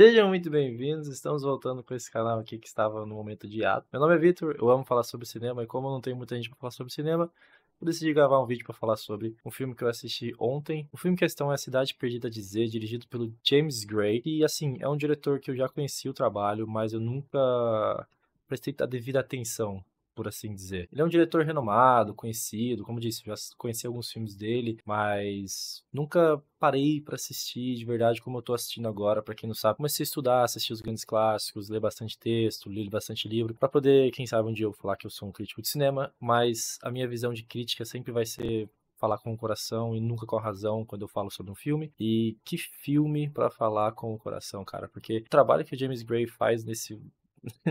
Sejam muito bem-vindos, estamos voltando com esse canal aqui que estava no momento de hiato. Meu nome é Vitor, eu amo falar sobre cinema e como eu não tenho muita gente para falar sobre cinema, eu decidi gravar um vídeo para falar sobre um filme que eu assisti ontem. O filme em questão é A Cidade Perdida de Z, dirigido pelo James Gray. E assim, é um diretor que eu já conheci o trabalho, mas eu nunca prestei a devida atenção por assim dizer. Ele é um diretor renomado, conhecido, como disse, já conheci alguns filmes dele, mas nunca parei para assistir de verdade como eu tô assistindo agora, para quem não sabe. Comecei a estudar, assistir os grandes clássicos, ler bastante texto, ler bastante livro, para poder, quem sabe um dia eu falar que eu sou um crítico de cinema, mas a minha visão de crítica sempre vai ser falar com o coração e nunca com a razão quando eu falo sobre um filme. E que filme para falar com o coração, cara, porque o trabalho que o James Gray faz nesse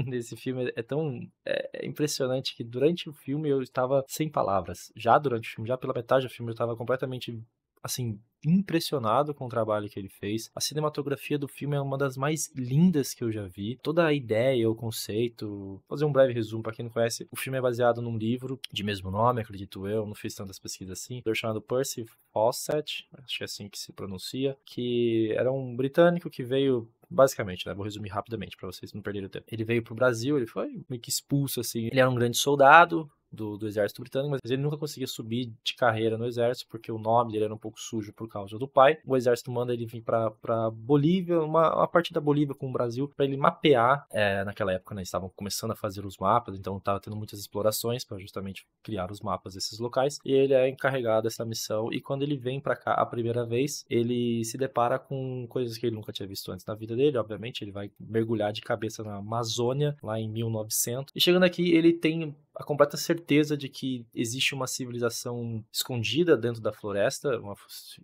nesse filme é tão é, é, impressionante que durante o filme eu estava sem palavras. Já durante o filme, já pela metade do filme, eu estava completamente assim impressionado com o trabalho que ele fez. A cinematografia do filme é uma das mais lindas que eu já vi. Toda a ideia, o conceito. Vou fazer um breve resumo para quem não conhece. O filme é baseado num livro de mesmo nome, acredito eu. Não fiz tantas pesquisas assim. Um chamado Percy Fawcett, acho que é assim que se pronuncia, que era um britânico que veio basicamente, né? Vou resumir rapidamente para vocês não perderem o tempo. Ele veio pro Brasil, ele foi meio que expulso, assim. Ele era um grande soldado, do, do, exército britânico, mas ele nunca conseguia subir de carreira no exército, porque o nome dele era um pouco sujo por causa do pai. O exército manda ele vir para Bolívia, uma, uma parte da Bolívia com o Brasil, para ele mapear. É, naquela época, né, estavam começando a fazer os mapas, então estava tendo muitas explorações para justamente criar os mapas desses locais. E ele é encarregado dessa missão. E quando ele vem para cá a primeira vez, ele se depara com coisas que ele nunca tinha visto antes na vida dele. Obviamente, ele vai mergulhar de cabeça na Amazônia, lá em 1900. E chegando aqui, ele tem a completa certeza de que existe uma civilização escondida dentro da floresta, uma,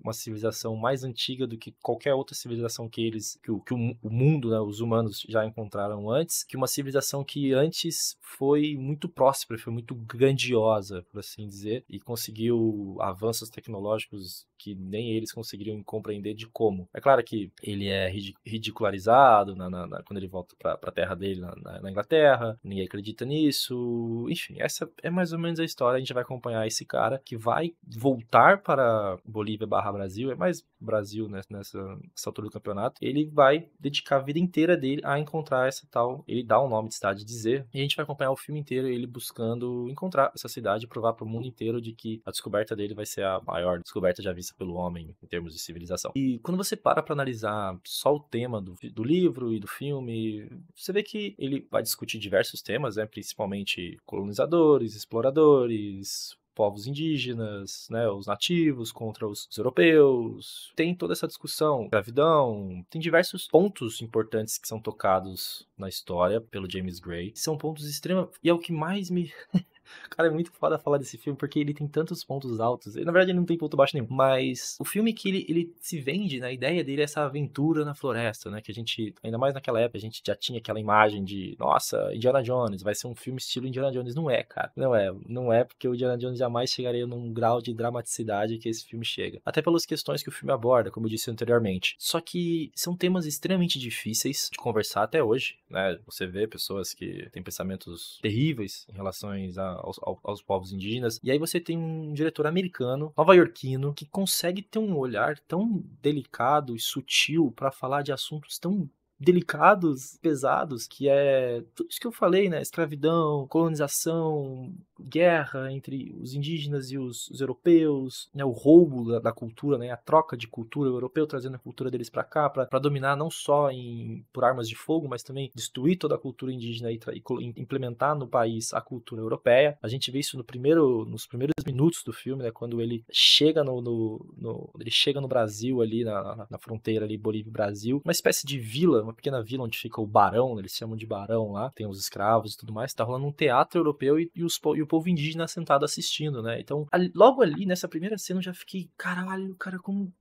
uma civilização mais antiga do que qualquer outra civilização que eles, que o, que o mundo, né, os humanos já encontraram antes, que uma civilização que antes foi muito próspera, foi muito grandiosa, por assim dizer, e conseguiu avanços tecnológicos que nem eles conseguiriam compreender de como. É claro que ele é ridicularizado na, na, na, quando ele volta para a terra dele, na, Inglaterra, ninguém acredita nisso. Enfim, essa é mais ou menos a história. A gente vai acompanhar esse cara que vai voltar para Bolívia barra Brasil, é mais Brasil né, nessa, nessa altura do campeonato. Ele vai dedicar a vida inteira dele a encontrar essa tal. Ele dá o um nome de cidade dizer, e a gente vai acompanhar o filme inteiro ele buscando encontrar essa cidade e provar para o mundo inteiro de que a descoberta dele vai ser a maior descoberta já vista visto pelo homem em termos de civilização. E quando você para para analisar só o tema do, do livro e do filme, você vê que ele vai discutir diversos temas, né? principalmente colonizadores, exploradores, povos indígenas, né, os nativos contra os, europeus. Tem toda essa discussão, gravidão, tem diversos pontos importantes que são tocados na história pelo James Gray. São pontos extremos e é o que mais me Cara, é muito foda falar desse filme porque ele tem tantos pontos altos. na verdade, ele não tem ponto baixo nenhum. Mas o filme que ele, ele se vende, na né? ideia dele é essa aventura na floresta, né? Que a gente, ainda mais naquela época, a gente já tinha aquela imagem de, nossa, Indiana Jones, vai ser um filme estilo Indiana Jones. Não é, cara. Não é. Não é porque o Indiana Jones jamais chegaria num grau de dramaticidade que esse filme chega. Até pelas questões que o filme aborda, como eu disse anteriormente. Só que são temas extremamente difíceis de conversar até hoje, né? Você vê pessoas que têm pensamentos terríveis em relação a aos, aos, aos, povos indígenas. E aí você tem um diretor americano, nova-iorquino, que consegue ter um olhar tão delicado e sutil para falar de assuntos tão delicados, pesados, que é tudo isso que eu falei, né? Escravidão, colonização, guerra entre os indígenas e os, os europeus, né, o roubo da, da, cultura, né, a troca de cultura, o europeu trazendo a cultura deles para cá para dominar não só em, por armas de fogo, mas também destruir toda a cultura indígena e, e, implementar no país a cultura europeia. A gente vê isso no primeiro, nos primeiros minutos do filme, né, quando ele chega no, no, no ele chega no Brasil ali na, na, na fronteira ali Bolívia Brasil, uma espécie de vila, uma pequena vila onde fica o barão, né, eles chamam de barão lá, tem os escravos e tudo mais. Tá rolando um teatro europeu e, e os e o povo indígena sentado assistindo, né? Então, ali, logo ali, nessa primeira cena, eu já fiquei, caralho, cara, como.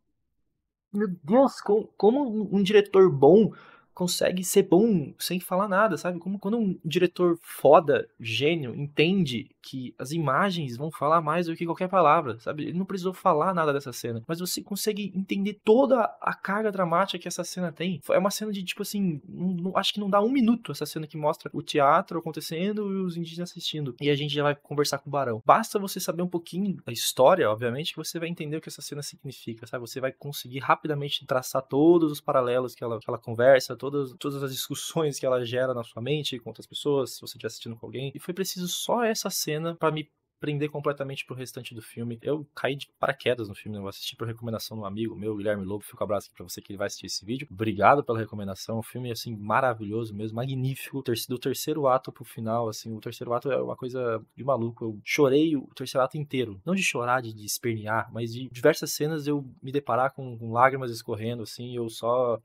Meu Deus, como, como um diretor bom consegue ser bom sem falar nada, sabe? Como quando um diretor foda, gênio, entende que as imagens vão falar mais do que qualquer palavra, sabe? Ele não precisou falar nada dessa cena, mas você consegue entender toda a carga dramática que essa cena tem. É uma cena de, tipo assim, não, acho que não dá um minuto essa cena que mostra o teatro acontecendo e os indígenas assistindo. E a gente já vai conversar com o Barão. Basta você saber um pouquinho da história, obviamente, que você vai entender o que essa cena significa, sabe? Você vai conseguir rapidamente traçar todos os paralelos que ela, que ela conversa, todas, todas as discussões que ela gera na sua mente com outras pessoas, se você estiver assistindo com alguém. E foi preciso só essa cena cena para me prender completamente pro restante do filme. Eu caí de paraquedas no filme, né? Eu assisti por recomendação de um amigo meu, Guilherme Lobo. Fico um abraço aqui pra você que ele vai assistir esse vídeo. Obrigado pela recomendação. Um filme, assim, maravilhoso mesmo, magnífico. Do terceiro ato pro final, assim, o terceiro ato é uma coisa de maluco. Eu chorei o terceiro ato inteiro. Não de chorar, de espernear, mas de diversas cenas eu me deparar com, com lágrimas escorrendo, assim, eu só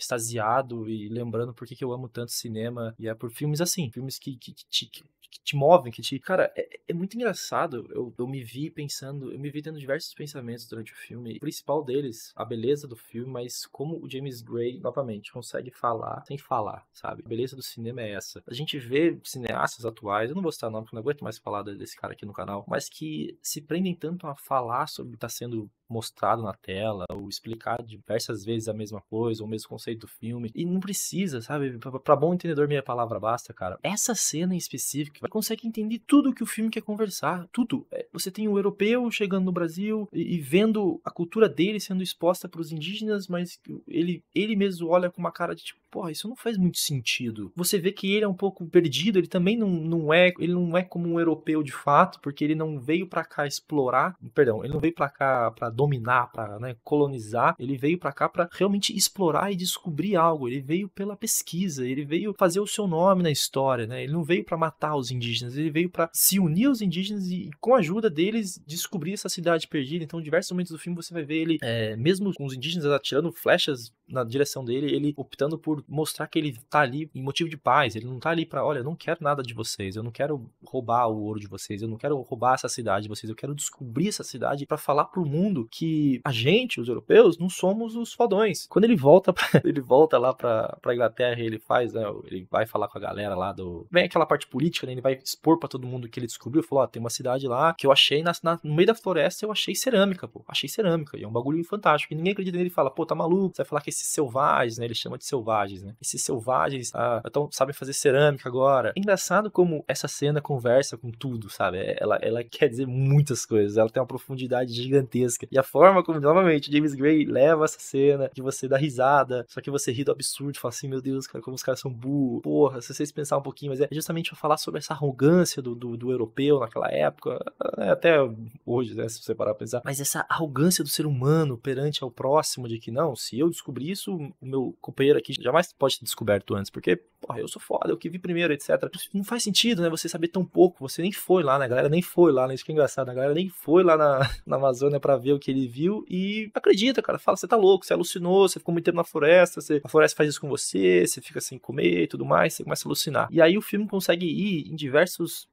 extasiado e lembrando por que eu amo tanto cinema. E é por filmes assim, filmes que, que, que, te, que te movem, que te. Cara, é, é muito engraçado. Eu, eu me vi pensando, eu me vi tendo diversos pensamentos durante o filme. O principal deles, a beleza do filme, mas como o James Gray, novamente, consegue falar sem falar, sabe? A beleza do cinema é essa. A gente vê cineastas atuais, eu não vou citar nome, porque não aguento mais falar desse cara aqui no canal, mas que se prendem tanto a falar sobre o que está sendo mostrado na tela, ou explicar diversas vezes a mesma coisa, ou o mesmo conceito conceito do filme. E não precisa, sabe? Pra bom entendedor, minha palavra basta, cara. Essa cena em específico consegue entender tudo que o filme quer conversar. Tudo. É, você tem o europeu chegando no Brasil e, e vendo a cultura dele sendo exposta para os indígenas, mas ele, ele mesmo olha com uma cara de tipo, porra, isso não faz muito sentido. Você vê que ele é um pouco perdido, ele também não, não é, ele não é como um europeu de fato, porque ele não veio para cá explorar, perdão, ele não veio para cá para dominar, para né, colonizar, ele veio para cá para realmente explorar e descobrir descobrir algo, ele veio pela pesquisa, ele veio fazer o seu nome na história, né? Ele não veio para matar os indígenas, ele veio para se unir aos indígenas e, com a ajuda deles, descobrir essa cidade perdida. Então, em diversos momentos do filme você vai ver ele, é, mesmo com os indígenas atirando flechas na direção dele, ele optando por mostrar que ele tá ali em motivo de paz, ele não tá ali para, olha, eu não quero nada de vocês, eu não quero roubar o ouro de vocês, eu não quero roubar essa cidade de vocês, eu quero descobrir essa cidade para falar pro mundo que a gente, os europeus, não somos os fodões. Quando ele volta pra, ele volta lá pra, pra Inglaterra e ele faz, né? Ele vai falar com a galera lá do. Vem aquela parte política, né? Ele vai expor pra todo mundo que ele descobriu. Falou: ó, tem uma cidade lá que eu achei na, na, no meio da floresta, eu achei cerâmica, pô. Achei cerâmica. E é um bagulho fantástico. E ninguém acredita nele. fala: pô, tá maluco. Você vai falar que esses selvagens, né? Ele chama de selvagens, né? Esses selvagens ah, então, sabem fazer cerâmica agora. É engraçado como essa cena conversa com tudo, sabe? É, ela, ela quer dizer muitas coisas. Ela tem uma profundidade gigantesca. E a forma como, novamente, James Gray leva essa cena, que você dá risada, só que você ri do absurdo, fala assim, meu Deus, cara, como os caras são burros. Porra, se vocês pensarem um pouquinho, mas é justamente falar sobre essa arrogância do, do, do europeu naquela época, é, até hoje, né, se você parar pra pensar. Mas essa arrogância do ser humano perante ao próximo, de que não, se eu descobrir isso, o meu companheiro aqui jamais pode ter descoberto antes, porque, porra, eu sou foda, eu que vi primeiro, etc. Não faz sentido, né, você saber tão pouco, você nem foi lá, né, a galera nem foi lá, né, isso que é engraçado, a galera nem foi lá na, na Amazônia para ver o que ele viu e acredita, cara, fala, você tá louco, você alucinou, você ficou muito tempo na floresta, floresta, você, a floresta faz isso com você, você fica sem comer e tudo mais, você começa a alucinar. E aí o filme consegue ir em diversos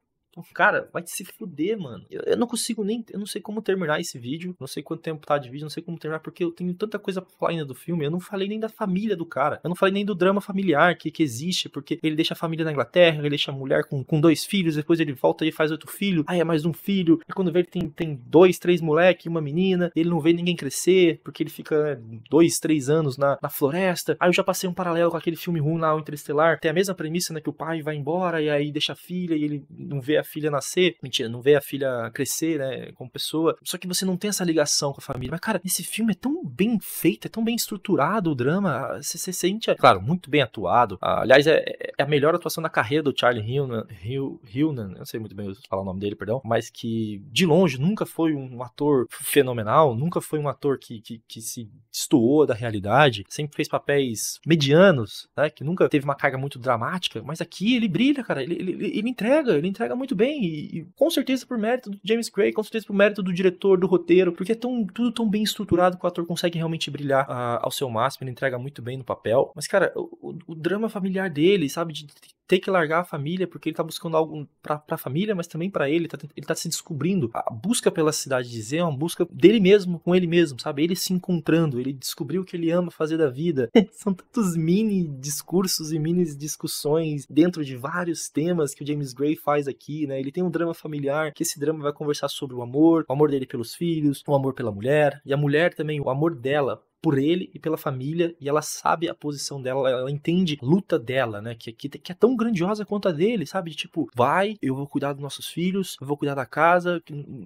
Cara, vai se fuder, mano. Eu, eu, não consigo nem. Eu não sei como terminar esse vídeo. Não sei quanto tempo tá de vídeo. Não sei como terminar, porque eu tenho tanta coisa pra falar ainda do filme. Eu não falei nem da família do cara. Eu não falei nem do drama familiar que, que existe, porque ele deixa a família na Inglaterra, ele deixa a mulher com, com dois filhos, depois ele volta e faz outro filho. Aí é mais um filho. E quando vê, ele tem, tem dois, três moleque, uma menina. Ele não vê ninguém crescer, porque ele fica né, dois, três anos na, na floresta. Aí eu já passei um paralelo com aquele filme ruim lá, o Interestelar. Tem a mesma premissa, né? Que o pai vai embora e aí deixa a filha e ele não vê a filha nascer, mentira, não vê a filha crescer, né, como pessoa, só que você não tem essa ligação com a família. Mas, cara, esse filme é tão bem feito, é tão bem estruturado o drama, ah, você se sente, claro, muito bem atuado. Ah, aliás, é, é, a melhor atuação da carreira do Charlie Hunnam, Hunnam, eu não sei muito bem falar o nome dele, perdão, mas que, de longe, nunca foi um ator fenomenal, nunca foi um ator que, que, que se estuou da realidade, sempre fez papéis medianos, né, que nunca teve uma carga muito dramática, mas aqui ele brilha, cara, ele, ele, ele entrega, ele entrega muito muito bem, e, e, com certeza por mérito do James Gray, com certeza por mérito do diretor, do roteiro, porque é tão, tudo tão bem estruturado que o ator consegue realmente brilhar a, ao seu máximo, ele entrega muito bem no papel. Mas, cara, o, o, o drama familiar dele, sabe, de, de ter que largar a família porque ele tá buscando algo pra, pra família, mas também para ele, tá, ele tá se descobrindo. A busca pela cidade de Zé é uma busca dele mesmo, com ele mesmo, sabe? Ele se encontrando, ele descobriu o que ele ama fazer da vida. São tantos mini discursos e mini discussões dentro de vários temas que o James Gray faz aqui né? Ele tem um drama familiar, que esse drama vai conversar sobre o amor, o amor dele pelos filhos, o amor pela mulher, e a mulher também, o amor dela por ele e pela família, e ela sabe a posição dela, ela entende a luta dela, né? Que, que, que é tão grandiosa quanto a dele, sabe? Tipo, vai, eu vou cuidar dos nossos filhos, eu vou cuidar da casa,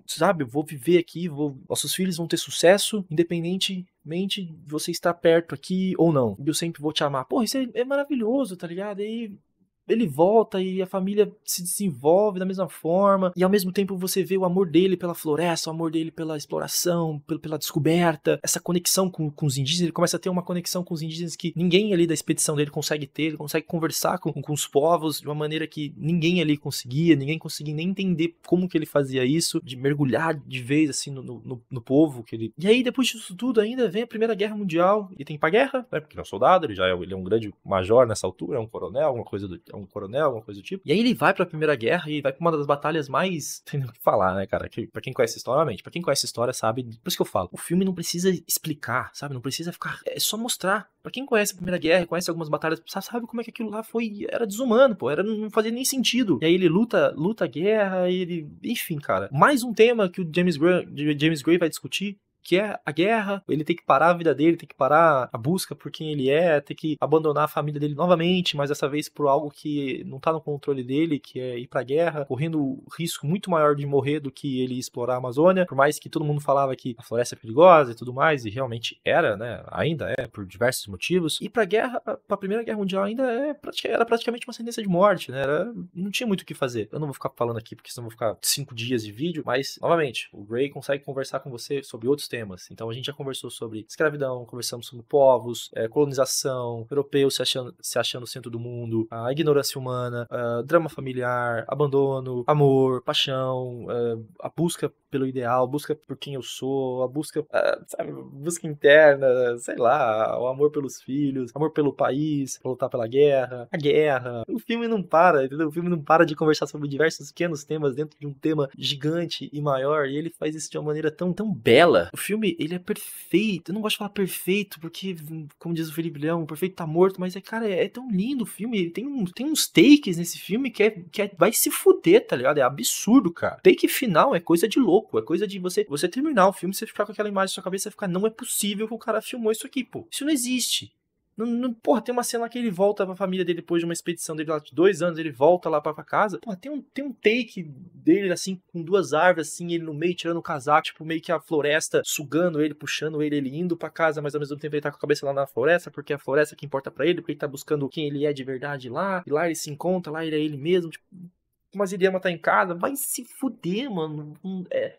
sabe? Eu vou viver aqui, vou... nossos filhos vão ter sucesso, independente mente você está perto aqui ou não. Eu sempre vou te amar. Porra, isso é, é maravilhoso, tá ligado? E ele volta e a família se desenvolve da mesma forma, e ao mesmo tempo você vê o amor dele pela floresta, o amor dele pela exploração, pela descoberta, essa conexão com, com os indígenas. Ele começa a ter uma conexão com os indígenas que ninguém ali da expedição dele consegue ter, ele consegue conversar com, com os povos de uma maneira que ninguém ali conseguia, ninguém conseguia nem entender como que ele fazia isso, de mergulhar de vez assim no, no, no povo que ele. E aí, depois disso tudo, ainda vem a Primeira Guerra Mundial, e tem que ir pra guerra, né? Porque ele é um soldado, ele já é, ele é um grande major nessa altura, é um coronel, alguma coisa do. É um um coronel, alguma coisa do tipo. E aí ele vai pra Primeira Guerra e vai pra uma das batalhas mais. Tem o que falar, né, cara? Que, pra quem conhece a história, realmente, pra quem conhece a história, sabe. Por isso que eu falo, o filme não precisa explicar, sabe? Não precisa ficar. É só mostrar. Pra quem conhece a Primeira Guerra, conhece algumas batalhas, sabe como é que aquilo lá foi. Era desumano, pô. Era, não fazia nem sentido. E aí ele luta, luta a guerra, ele. Enfim, cara. Mais um tema que o James Gray, James Gray vai discutir que é a guerra, ele tem que parar a vida dele, tem que parar a busca por quem ele é, tem que abandonar a família dele novamente, mas dessa vez por algo que não tá no controle dele, que é ir pra guerra, correndo risco muito maior de morrer do que ele explorar a Amazônia, por mais que todo mundo falava que a floresta é perigosa e tudo mais, e realmente era, né, ainda é, por diversos motivos. E pra guerra, pra Primeira Guerra Mundial ainda é, era praticamente uma sentença de morte, né, era, não tinha muito o que fazer. Eu não vou ficar falando aqui, porque senão vou ficar cinco dias de vídeo, mas, novamente, o Gray consegue conversar com você sobre outros temas. Então a gente já conversou sobre escravidão, conversamos sobre povos, é, colonização, europeus se achando, se achando no centro do mundo, a ignorância humana, a ah, drama familiar, abandono, amor, paixão, ah, a busca pelo ideal, busca por quem eu sou, a busca, ah, sabe, busca interna, sei lá, o amor pelos filhos, amor pelo país, lutar pela guerra, a guerra. O filme não para, entendeu? O filme não para de conversar sobre diversos pequenos temas dentro de um tema gigante e maior, e ele faz isso de uma maneira tão, tão bela filme, ele é perfeito. Eu não gosto de falar perfeito, porque, como diz o Felipe Leão, o perfeito tá morto, mas é, cara, é, é tão lindo o filme. Ele tem, um, tem uns takes nesse filme que, é, que é, vai se fuder, tá ligado? É absurdo, cara. Take final é coisa de louco, é coisa de você, você terminar o filme, você ficar com aquela imagem na sua cabeça e ficar, não é possível que o cara filmou isso aqui, pô. Isso não existe porra, tem uma cena que ele volta pra família dele depois de uma expedição dele lá de dois anos, ele volta lá pra, casa. Porra, tem um, tem um take dele, assim, com duas árvores, assim, ele no meio, tirando o casaco, tipo, meio que a floresta sugando ele, puxando ele, ele indo pra casa, mas ao mesmo tempo ele tá com a cabeça lá na floresta, porque é a floresta que importa para ele, porque ele tá buscando quem ele é de verdade lá, e lá ele se encontra, lá ele é ele mesmo, tipo. Mas Irema tá em casa, vai se fuder, mano. Hum, é,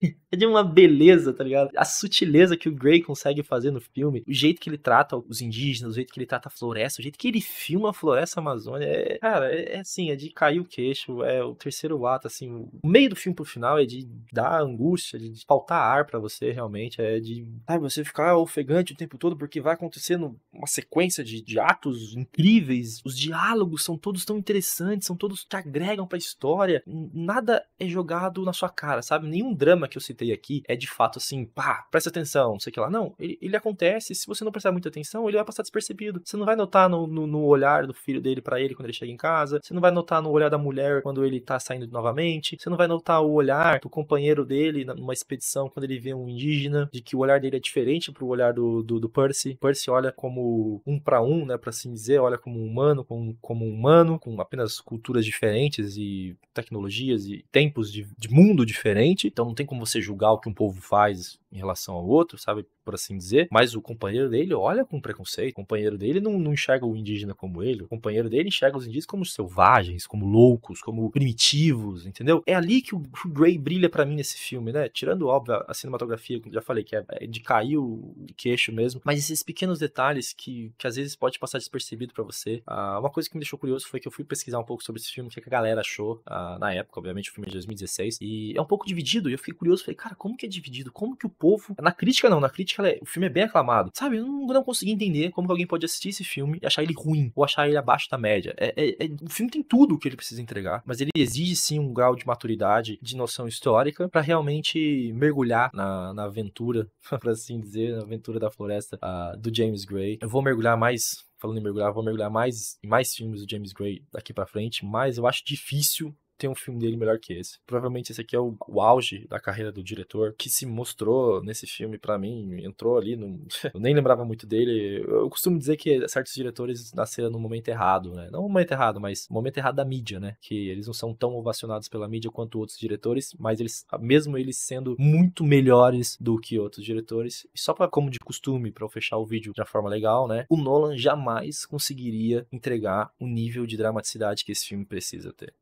É de uma beleza, tá ligado? A sutileza que o Grey consegue fazer no filme, o jeito que ele trata os indígenas, o jeito que ele trata a floresta, o jeito que ele filma a floresta amazônia, é, cara, é, é assim, é de cair o queixo, é o terceiro ato, assim, o meio do filme pro final é de dar angústia, de faltar ar para você realmente, é de, sabe, você ficar ofegante o tempo todo porque vai acontecendo uma sequência de, de atos incríveis, os diálogos são todos tão interessantes, são todos que agregam para a história, nada é jogado na sua cara, sabe? Nenhum drama que eu citei aqui é de fato assim, pá, presta atenção, não sei o que lá. Não, ele, ele acontece, se você não prestar muita atenção, ele vai passar despercebido. Você não vai notar no, no, no olhar do filho dele para ele quando ele chega em casa, você não vai notar no olhar da mulher quando ele tá saindo novamente, você não vai notar o olhar do companheiro dele numa expedição quando ele vê um indígena, de que o olhar dele é diferente pro olhar do, do, do Percy. Percy olha como um para um, né, para assim dizer, olha como um humano, como, como um humano, com apenas culturas diferentes e tecnologias e tempos de, de mundo diferente, então não tem como como você julgar o que um povo faz, em relação ao outro, sabe? Por assim dizer. Mas o companheiro dele olha com preconceito. O companheiro dele não, não enxerga o indígena como ele. O companheiro dele enxerga os indígenas como selvagens, como loucos, como primitivos, entendeu? É ali que o, Grey brilha para mim nesse filme, né? Tirando, óbvio, a cinematografia, como já falei, que é, é de cair o queixo mesmo. Mas esses pequenos detalhes que, que às vezes pode passar despercebido para você. Ah, uma coisa que me deixou curioso foi que eu fui pesquisar um pouco sobre esse filme, o que é a galera achou ah, na época, obviamente, o filme é de 2016. E é um pouco dividido. E eu fiquei curioso, falei, cara, como que é dividido? Como que o povo. Na crítica, não. Na crítica, é, o filme é bem aclamado. Sabe, eu não, não consegui entender como alguém pode assistir esse filme e achar ele ruim ou achar ele abaixo da média. É, é, é, o filme tem tudo o que ele precisa entregar, mas ele exige sim um grau de maturidade, de noção histórica, para realmente mergulhar na, na aventura, para assim dizer, na aventura da floresta uh, do James Gray. Eu vou mergulhar mais falando em mergulhar, vou mergulhar mais em mais filmes do James Gray daqui para frente, mas eu acho difícil tem um filme dele melhor que esse. Provavelmente esse aqui é o, o auge da carreira do diretor, que se mostrou nesse filme para mim, entrou ali, no... eu nem lembrava muito dele. Eu costumo dizer que certos diretores nasceram no momento errado, né? Não no momento errado, mas no momento errado da mídia, né? Que eles não são tão ovacionados pela mídia quanto outros diretores, mas eles, mesmo eles sendo muito melhores do que outros diretores, e só para como de costume, para eu fechar o vídeo de uma forma legal, né? O Nolan jamais conseguiria entregar o nível de dramaticidade que esse filme precisa ter.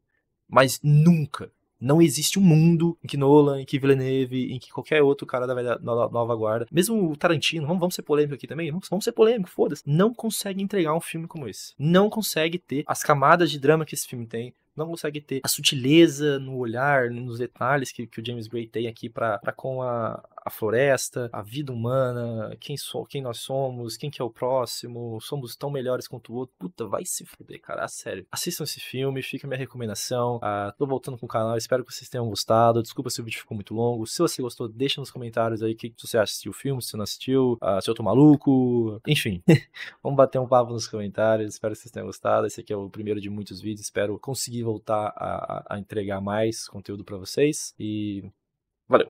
Mas nunca. Não existe um mundo em que Nolan, em que Villeneuve, em que qualquer outro cara da velha, nova guarda, mesmo o Tarantino, vamos, vamos ser polêmico aqui também, vamos, vamos ser polêmico, foda-se, não consegue entregar um filme como esse. Não consegue ter as camadas de drama que esse filme tem, não consegue ter a sutileza no olhar, nos detalhes que, que o James Gray tem aqui para com a, a floresta, a vida humana, quem, so, quem nós somos, quem que é o próximo, somos tão melhores quanto o outro. Puta, vai se fuder, cara, sério. Assistam esse filme, fica a minha recomendação. Ah, tô voltando com o canal, espero que vocês tenham gostado. Desculpa se o vídeo ficou muito longo. Se você gostou, deixa nos comentários aí o que você assistiu o filme, se você não assistiu, ah, se eu tô maluco, enfim. Vamos bater um papo nos comentários, espero que vocês tenham gostado. Esse aqui é o primeiro de muitos vídeos, espero conseguir voltar a, a entregar mais conteúdo para vocês. E